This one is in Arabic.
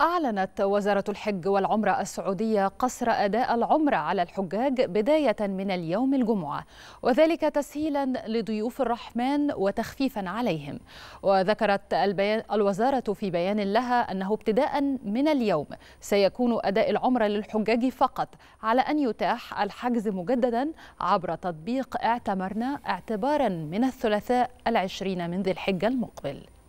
أعلنت وزارة الحج والعمرة السعودية قصر أداء العمرة على الحجاج بداية من اليوم الجمعة وذلك تسهيلا لضيوف الرحمن وتخفيفا عليهم وذكرت الوزارة في بيان لها أنه ابتداء من اليوم سيكون أداء العمرة للحجاج فقط على أن يتاح الحجز مجددا عبر تطبيق اعتمرنا اعتبارا من الثلاثاء العشرين من ذي الحجة المقبل